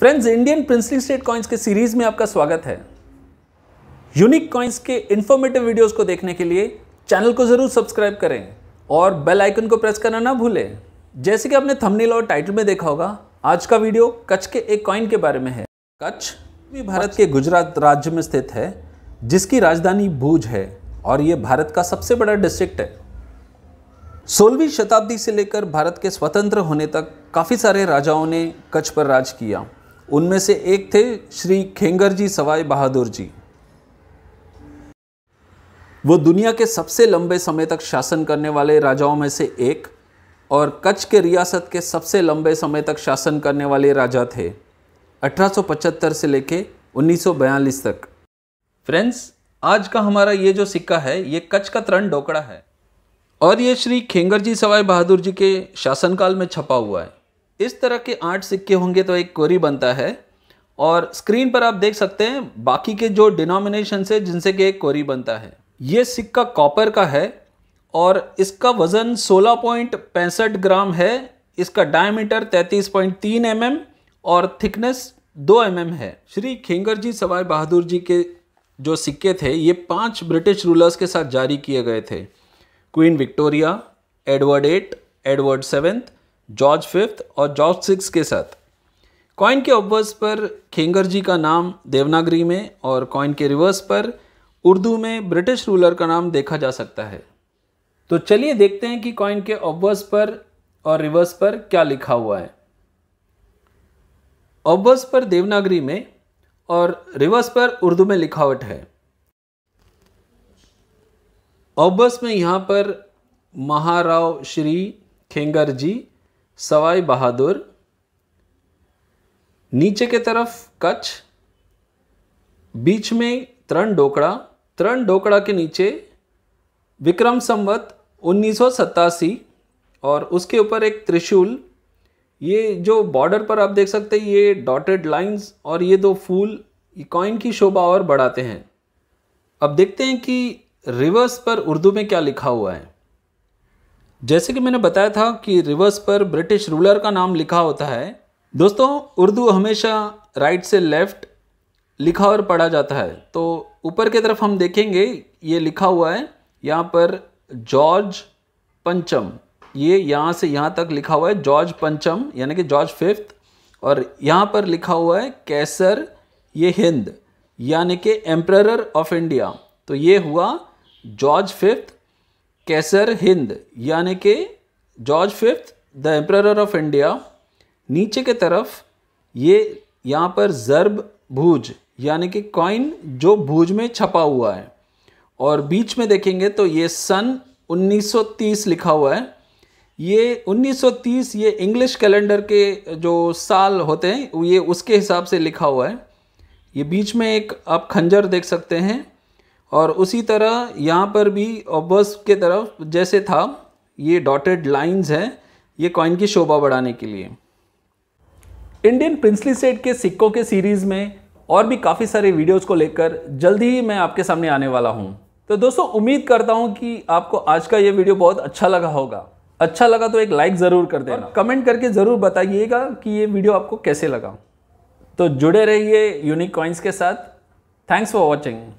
friends Indian princely state coins के series में आपका स्वागत है यूनिक कॉइन्स के इन्फॉर्मेटिव वीडियोस को देखने के लिए चैनल को जरूर सब्सक्राइब करें और बेल आइकन को प्रेस करना ना भूलें जैसे कि आपने थंबनेल और टाइटल में देखा होगा आज का वीडियो कच्छ के एक कॉइन के बारे में है कच्छ भी भारत के गुजरात राज्य में स्थित है जिसकी राजधानी भूज है और ये भारत का सबसे बड़ा डिस्ट्रिक्ट है सोलहवीं शताब्दी से लेकर भारत के स्वतंत्र होने तक काफ़ी सारे राजाओं ने कच्छ पर राज किया उनमें से एक थे श्री खेंगर जी सवाई बहादुर जी वो दुनिया के सबसे लंबे समय तक शासन करने वाले राजाओं में से एक और कच्छ के रियासत के सबसे लंबे समय तक शासन करने वाले राजा थे 1875 से लेके 1942 तक फ्रेंड्स आज का हमारा ये जो सिक्का है ये कच्छ का तरण डोकड़ा है और ये श्री खेंगर जी सवाई बहादुर जी के शासनकाल में छपा हुआ है इस तरह के आठ सिक्के होंगे तो एक क्वेरी बनता है और स्क्रीन पर आप देख सकते हैं बाकी के जो डिनोमिनेशन है जिनसे के एक क्वेरी बनता है ये सिक्का कॉपर का है और इसका वज़न सोलह ग्राम है इसका डायमीटर 33.3 mm और थिकनेस 2 mm है श्री खेंगर जी सवाई बहादुर जी के जो सिक्के थे ये पांच ब्रिटिश रूलर्स के साथ जारी किए गए थे queen Victoria Edward eight Edward seventh George fifth और जॉर्ज सिक्स के साथ कॉइन के ऑब्वर्स पर खेंगर जी का नाम देवनागरी में और कॉइन के रिवर्स पर उर्दू में ब्रिटिश रूलर का नाम देखा जा सकता है तो चलिए देखते हैं कि कॉइन के ऑब्वर्स पर और रिवर्स पर क्या लिखा हुआ है ऑब्वर्स पर देवनागरी में और रिवर्स पर उर्दू में लिखावट है ऑब्वर्स में यहाँ पर महाराव श्री खेंगर जी सवाई बहादुर नीचे के तरफ कच्छ बीच में त्रण डोकड़ा त्रण डोकड़ा के नीचे विक्रम संवत उन्नीस और उसके ऊपर एक त्रिशूल ये जो बॉर्डर पर आप देख सकते हैं ये डॉटेड लाइंस और ये दो फूल कॉइन की शोभा और बढ़ाते हैं अब देखते हैं कि रिवर्स पर उर्दू में क्या लिखा हुआ है जैसे कि मैंने बताया था कि रिवर्स पर ब्रिटिश रूलर का नाम लिखा होता है दोस्तों उर्दू हमेशा राइट से लेफ्ट लिखा और पढ़ा जाता है तो ऊपर की तरफ हम देखेंगे ये लिखा हुआ है यहाँ पर जॉर्ज पंचम ये यहाँ से यहाँ तक लिखा हुआ है जॉर्ज पंचम यानी कि जॉर्ज फिफ्थ और यहाँ पर लिखा हुआ है कैसर ये हिंद यानी कि एम्प्रर ऑफ इंडिया तो ये हुआ जॉर्ज फिफ्थ कैसर हिंद यानी कि George fifth the emperor of India नीचे के तरफ ये यहाँ पर जरब भूज यानी कि कॉइन जो भूज में छपा हुआ है और बीच में देखेंगे तो ये सन 1930 लिखा हुआ है ये 1930 ये इंग्लिश कैलेंडर के जो साल होते हैं ये उसके हिसाब से लिखा हुआ है ये बीच में एक आप खंजर देख सकते हैं और उसी तरह यहाँ पर भी ऑबर्स के तरफ जैसे था ये डॉटेड लाइंस हैं ये कॉइन की शोभा बढ़ाने के लिए इंडियन प्रिंसली सेट के सिक्कों के सीरीज़ में और भी काफ़ी सारे वीडियोस को लेकर जल्दी ही मैं आपके सामने आने वाला हूँ तो दोस्तों उम्मीद करता हूँ कि आपको आज का ये वीडियो बहुत अच्छा लगा होगा अच्छा लगा तो एक लाइक ज़रूर कर देना कमेंट करके ज़रूर बताइएगा कि ये वीडियो आपको कैसे लगा तो जुड़े रहिए यूनिक कॉइन्स के साथ थैंक्स फॉर वॉचिंग